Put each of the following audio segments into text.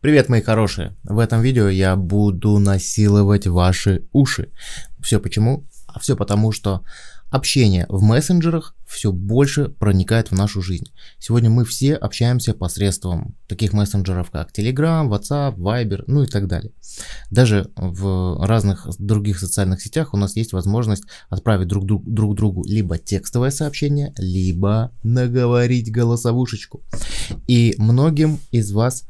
Привет, мои хорошие! В этом видео я буду насиловать ваши уши. Все почему? А все потому, что общение в мессенджерах все больше проникает в нашу жизнь. Сегодня мы все общаемся посредством таких мессенджеров, как Telegram, WhatsApp, Viber, ну и так далее. Даже в разных других социальных сетях у нас есть возможность отправить друг, друг, друг другу либо текстовое сообщение, либо наговорить голосовушечку. И многим из вас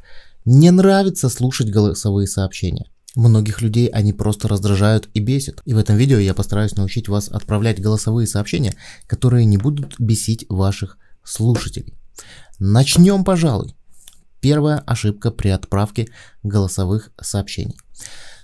не нравится слушать голосовые сообщения. Многих людей они просто раздражают и бесят. И в этом видео я постараюсь научить вас отправлять голосовые сообщения, которые не будут бесить ваших слушателей. Начнем, пожалуй. Первая ошибка при отправке голосовых сообщений.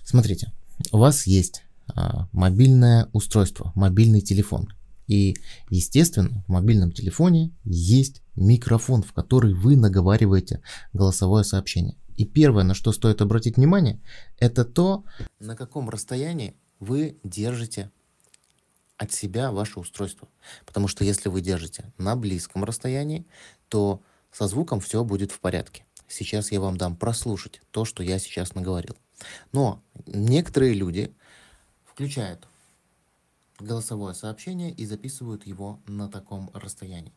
Смотрите, у вас есть а, мобильное устройство, мобильный телефон, и, естественно, в мобильном телефоне есть микрофон, в который вы наговариваете голосовое сообщение. И первое, на что стоит обратить внимание, это то, на каком расстоянии вы держите от себя ваше устройство. Потому что если вы держите на близком расстоянии, то со звуком все будет в порядке. Сейчас я вам дам прослушать то, что я сейчас наговорил. Но некоторые люди включают голосовое сообщение и записывают его на таком расстоянии.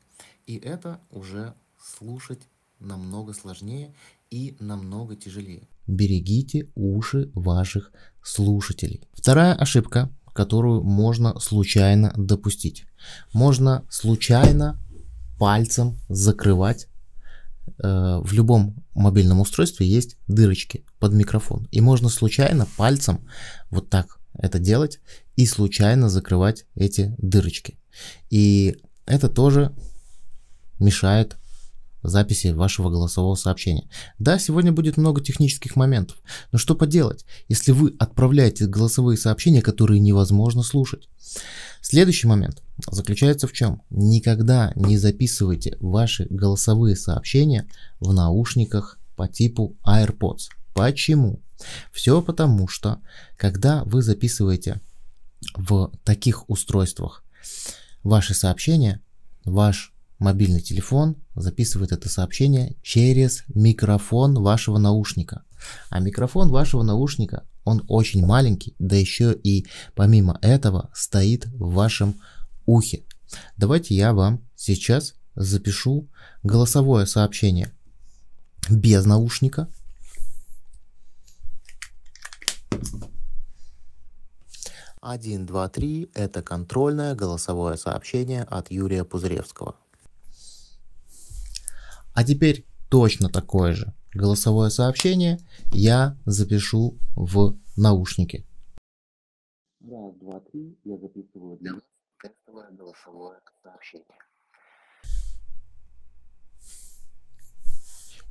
И это уже слушать намного сложнее и намного тяжелее. Берегите уши ваших слушателей. Вторая ошибка, которую можно случайно допустить. Можно случайно пальцем закрывать. Э, в любом мобильном устройстве есть дырочки под микрофон. И можно случайно пальцем вот так это делать и случайно закрывать эти дырочки. И это тоже мешает записи вашего голосового сообщения. Да, сегодня будет много технических моментов, но что поделать, если вы отправляете голосовые сообщения, которые невозможно слушать. Следующий момент заключается в чем? Никогда не записывайте ваши голосовые сообщения в наушниках по типу AirPods. Почему? Все потому, что когда вы записываете в таких устройствах ваши сообщения, ваш мобильный телефон записывает это сообщение через микрофон вашего наушника. А микрофон вашего наушника, он очень маленький, да еще и помимо этого стоит в вашем ухе. Давайте я вам сейчас запишу голосовое сообщение без наушника 123 – это контрольное голосовое сообщение от Юрия Пузыревского. А теперь точно такое же голосовое сообщение я запишу в наушники. Раз, два, три, я записываю для вас текстовое голосовое сообщение.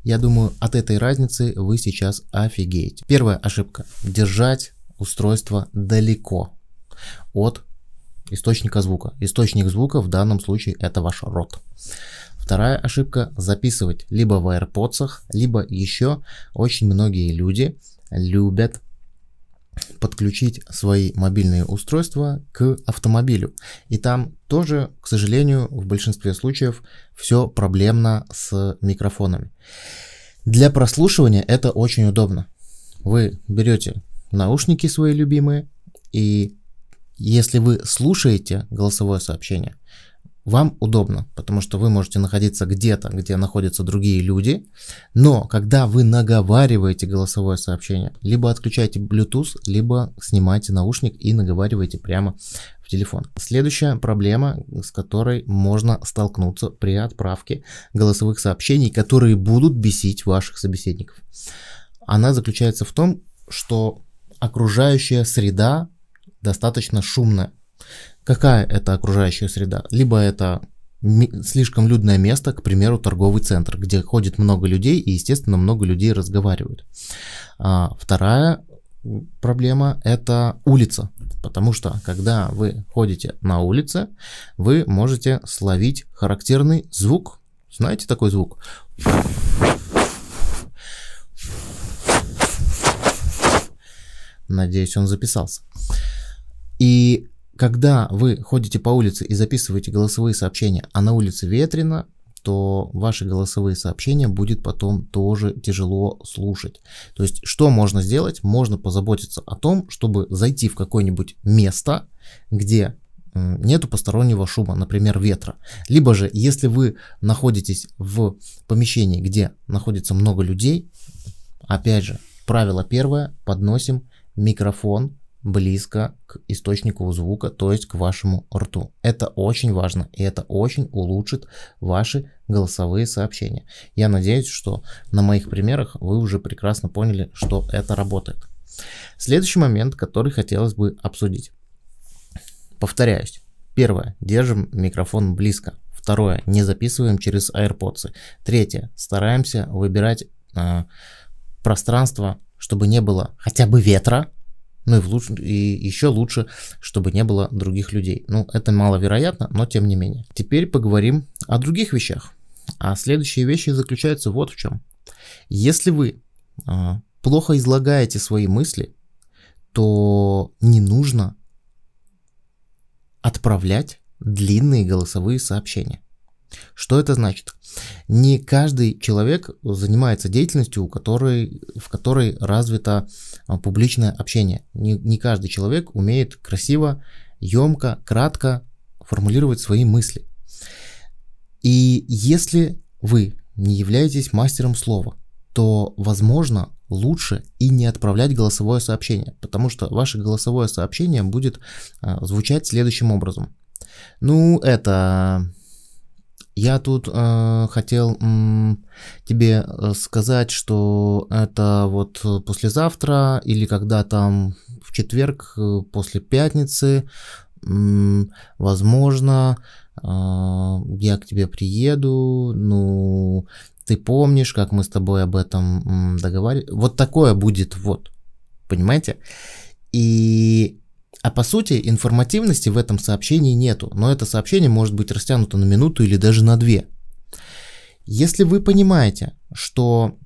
Я думаю, от этой разницы вы сейчас офигеете. Первая ошибка – держать устройство далеко от источника звука. Источник звука в данном случае это ваш рот. Вторая ошибка – записывать либо в AirPods, либо еще очень многие люди любят подключить свои мобильные устройства к автомобилю. И там тоже, к сожалению, в большинстве случаев все проблемно с микрофонами. Для прослушивания это очень удобно. Вы берете наушники свои любимые и если вы слушаете голосовое сообщение, вам удобно, потому что вы можете находиться где-то, где находятся другие люди, но когда вы наговариваете голосовое сообщение, либо отключаете Bluetooth, либо снимаете наушник и наговариваете прямо в телефон. Следующая проблема, с которой можно столкнуться при отправке голосовых сообщений, которые будут бесить ваших собеседников. Она заключается в том, что окружающая среда достаточно шумная. Какая это окружающая среда? Либо это слишком людное место, к примеру, торговый центр, где ходит много людей и, естественно, много людей разговаривают. А, вторая проблема – это улица, потому что, когда вы ходите на улице, вы можете словить характерный звук. Знаете такой звук? Надеюсь, он записался. И когда вы ходите по улице и записываете голосовые сообщения, а на улице ветрено, то ваши голосовые сообщения будет потом тоже тяжело слушать. То есть, что можно сделать? Можно позаботиться о том, чтобы зайти в какое-нибудь место, где нету постороннего шума, например, ветра. Либо же, если вы находитесь в помещении, где находится много людей, опять же, правило первое, подносим микрофон близко к источнику звука, то есть к вашему рту. Это очень важно, и это очень улучшит ваши голосовые сообщения. Я надеюсь, что на моих примерах вы уже прекрасно поняли, что это работает. Следующий момент, который хотелось бы обсудить. Повторяюсь. Первое. Держим микрофон близко. Второе. Не записываем через AirPods. Третье. Стараемся выбирать э, пространство, чтобы не было хотя бы ветра, ну и, в луч... и еще лучше, чтобы не было других людей. Ну, это маловероятно, но тем не менее. Теперь поговорим о других вещах. А следующие вещи заключаются вот в чем. Если вы а, плохо излагаете свои мысли, то не нужно отправлять длинные голосовые сообщения. Что это значит? Не каждый человек занимается деятельностью, у которой, в которой развито а, публичное общение. Не, не каждый человек умеет красиво, емко, кратко формулировать свои мысли. И если вы не являетесь мастером слова, то, возможно, лучше и не отправлять голосовое сообщение, потому что ваше голосовое сообщение будет а, звучать следующим образом. Ну, это я тут э, хотел э, тебе сказать, что это вот послезавтра или когда там в четверг э, после пятницы, э, возможно, э, я к тебе приеду, ну, ты помнишь, как мы с тобой об этом э, договаривались. Вот такое будет, вот, понимаете? И а по сути информативности в этом сообщении нету, но это сообщение может быть растянуто на минуту или даже на две. Если вы понимаете, что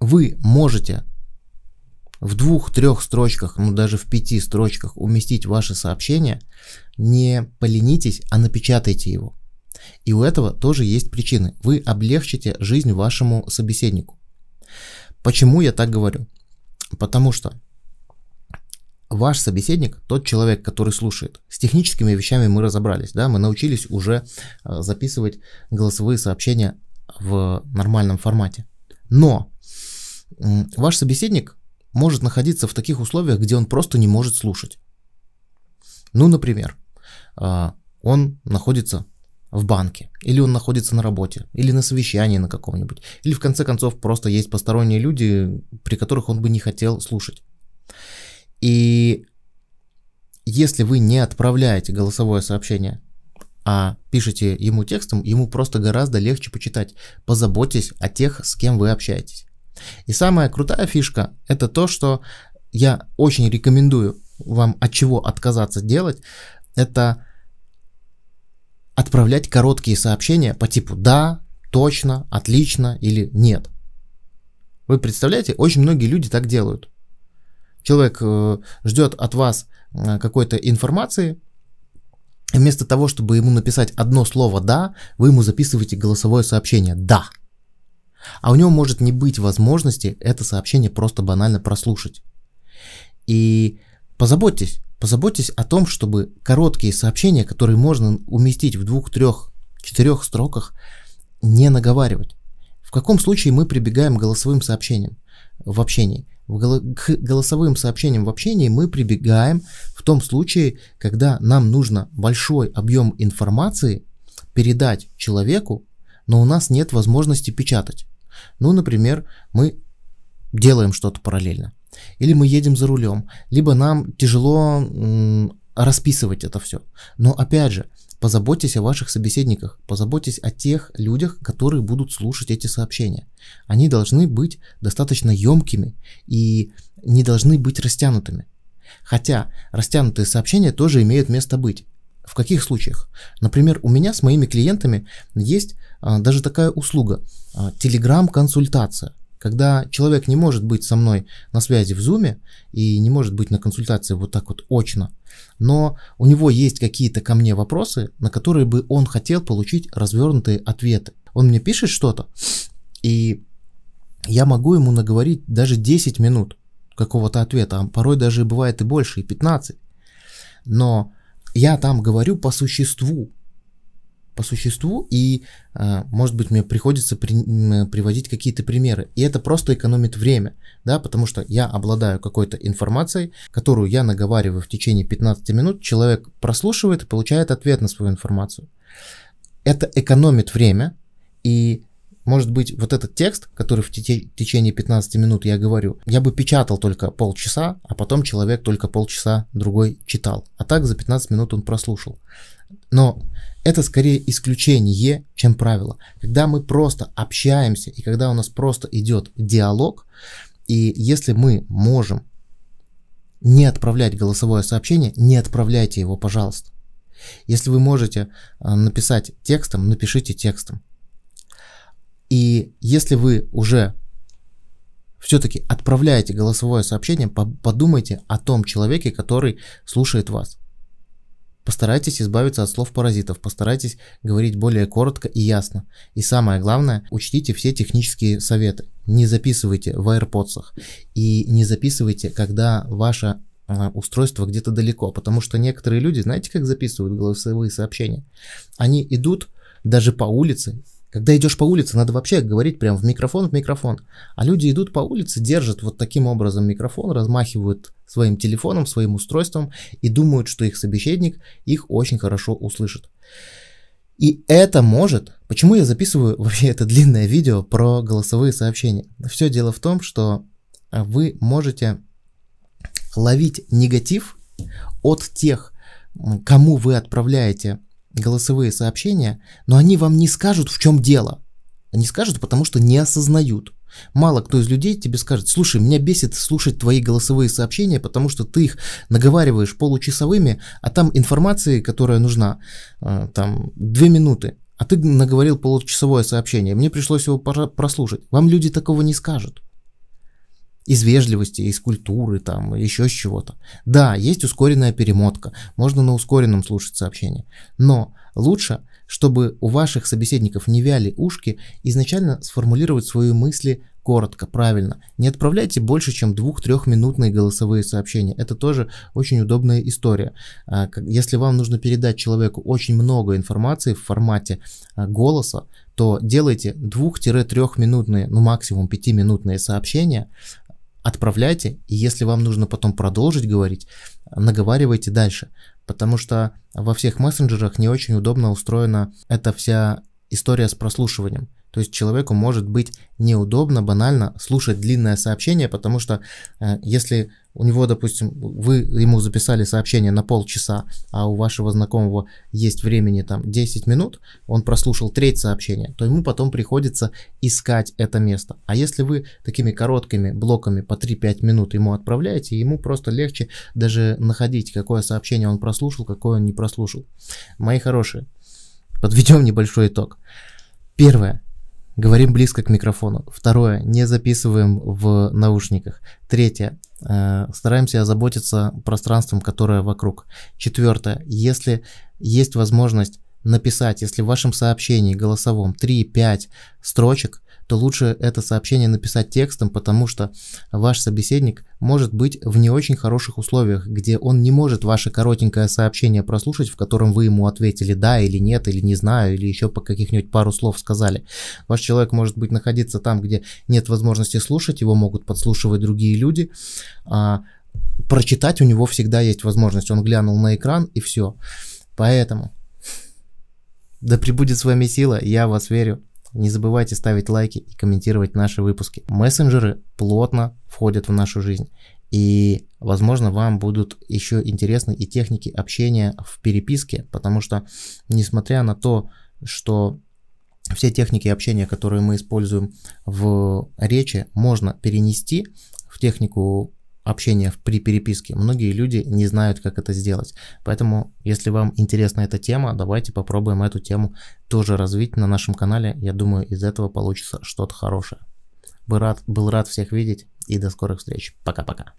вы можете в двух-трех строчках, ну даже в пяти строчках уместить ваше сообщение, не поленитесь, а напечатайте его. И у этого тоже есть причины. Вы облегчите жизнь вашему собеседнику. Почему я так говорю? Потому что ваш собеседник, тот человек, который слушает. С техническими вещами мы разобрались, да, мы научились уже э, записывать голосовые сообщения в нормальном формате. Но ваш собеседник может находиться в таких условиях, где он просто не может слушать. Ну, например, э, он находится в банке, или он находится на работе, или на совещании на каком-нибудь, или в конце концов просто есть посторонние люди, при которых он бы не хотел слушать. И если вы не отправляете голосовое сообщение, а пишете ему текстом, ему просто гораздо легче почитать. Позаботьтесь о тех, с кем вы общаетесь. И самая крутая фишка – это то, что я очень рекомендую вам от чего отказаться делать, это отправлять короткие сообщения по типу «да», «точно», «отлично» или «нет». Вы представляете, очень многие люди так делают. Человек э, ждет от вас э, какой-то информации, вместо того, чтобы ему написать одно слово «да», вы ему записываете голосовое сообщение «да». А у него может не быть возможности это сообщение просто банально прослушать. И позаботьтесь, позаботьтесь о том, чтобы короткие сообщения, которые можно уместить в двух, трех, четырех строках, не наговаривать. В каком случае мы прибегаем к голосовым сообщениям в общении? к голосовым сообщениям в общении мы прибегаем в том случае, когда нам нужно большой объем информации передать человеку, но у нас нет возможности печатать. Ну, например, мы делаем что-то параллельно. Или мы едем за рулем, либо нам тяжело расписывать это все. Но опять же, позаботьтесь о ваших собеседниках, позаботьтесь о тех людях, которые будут слушать эти сообщения. Они должны быть достаточно емкими и не должны быть растянутыми. Хотя растянутые сообщения тоже имеют место быть. В каких случаях? Например, у меня с моими клиентами есть а, даже такая услуга а, телеграм-консультация. Когда человек не может быть со мной на связи в зуме и не может быть на консультации вот так вот очно, но у него есть какие-то ко мне вопросы, на которые бы он хотел получить развернутые ответы. Он мне пишет что-то, и я могу ему наговорить даже 10 минут какого-то ответа, а порой даже бывает и больше, и 15. Но я там говорю по существу, по существу, и, а, может быть, мне приходится при, приводить какие-то примеры. И это просто экономит время, да, потому что я обладаю какой-то информацией, которую я наговариваю в течение 15 минут, человек прослушивает и получает ответ на свою информацию. Это экономит время, и может быть, вот этот текст, который в течение 15 минут я говорю, я бы печатал только полчаса, а потом человек только полчаса другой читал. А так за 15 минут он прослушал. Но это скорее исключение, чем правило. Когда мы просто общаемся и когда у нас просто идет диалог, и если мы можем не отправлять голосовое сообщение, не отправляйте его, пожалуйста. Если вы можете а, написать текстом, напишите текстом. И если вы уже все-таки отправляете голосовое сообщение, подумайте о том человеке, который слушает вас. Постарайтесь избавиться от слов паразитов, постарайтесь говорить более коротко и ясно. И самое главное, учтите все технические советы. Не записывайте в AirPods и не записывайте, когда ваша устройство где-то далеко, потому что некоторые люди, знаете, как записывают голосовые сообщения? Они идут даже по улице когда идешь по улице, надо вообще говорить прямо в микрофон, в микрофон. А люди идут по улице, держат вот таким образом микрофон, размахивают своим телефоном, своим устройством и думают, что их собеседник их очень хорошо услышит. И это может... Почему я записываю вообще это длинное видео про голосовые сообщения? Все дело в том, что а, вы можете ловить негатив от тех, кому вы отправляете голосовые сообщения, но они вам не скажут, в чем дело. Они скажут, потому что не осознают. Мало кто из людей тебе скажет, слушай, меня бесит слушать твои голосовые сообщения, потому что ты их наговариваешь получасовыми, а там информации, которая нужна, э, там, две минуты, а ты наговорил получасовое сообщение, мне пришлось его прослушать. Вам люди такого не скажут из вежливости, из культуры, там, еще с чего-то. Да, есть ускоренная перемотка, можно на ускоренном слушать сообщение, но лучше, чтобы у ваших собеседников не вяли ушки, изначально сформулировать свои мысли коротко, правильно. Не отправляйте больше, чем двух-трехминутные голосовые сообщения. Это тоже очень удобная история. А, если вам нужно передать человеку очень много информации в формате а, голоса, то делайте двух-трехминутные, минутные, ну максимум пятиминутные сообщения, отправляйте, и если вам нужно потом продолжить говорить, наговаривайте дальше, потому что во всех мессенджерах не очень удобно устроена эта вся история с прослушиванием. То есть человеку может быть неудобно, банально слушать длинное сообщение, потому что э, если у него, допустим, вы ему записали сообщение на полчаса, а у вашего знакомого есть времени там 10 минут, он прослушал треть сообщения, то ему потом приходится искать это место. А если вы такими короткими блоками по 3-5 минут ему отправляете, ему просто легче даже находить, какое сообщение он прослушал, какое он не прослушал. Мои хорошие, подведем небольшой итог. Первое. Говорим близко к микрофону. Второе. Не записываем в наушниках. Третье. Э, стараемся озаботиться пространством, которое вокруг. Четвертое. Если есть возможность написать, если в вашем сообщении голосовом 3-5 строчек, то лучше это сообщение написать текстом, потому что ваш собеседник может быть в не очень хороших условиях, где он не может ваше коротенькое сообщение прослушать, в котором вы ему ответили да или нет, или не знаю, или еще по каких-нибудь пару слов сказали. Ваш человек может быть находиться там, где нет возможности слушать, его могут подслушивать другие люди, а прочитать у него всегда есть возможность. Он глянул на экран и все. Поэтому да прибудет с вами сила, я вас верю. Не забывайте ставить лайки и комментировать наши выпуски. Мессенджеры плотно входят в нашу жизнь. И, возможно, вам будут еще интересны и техники общения в переписке, потому что, несмотря на то, что все техники общения, которые мы используем в речи, можно перенести в технику общения при переписке. Многие люди не знают, как это сделать. Поэтому, если вам интересна эта тема, давайте попробуем эту тему тоже развить на нашем канале. Я думаю, из этого получится что-то хорошее. Был рад, был рад всех видеть и до скорых встреч. Пока-пока.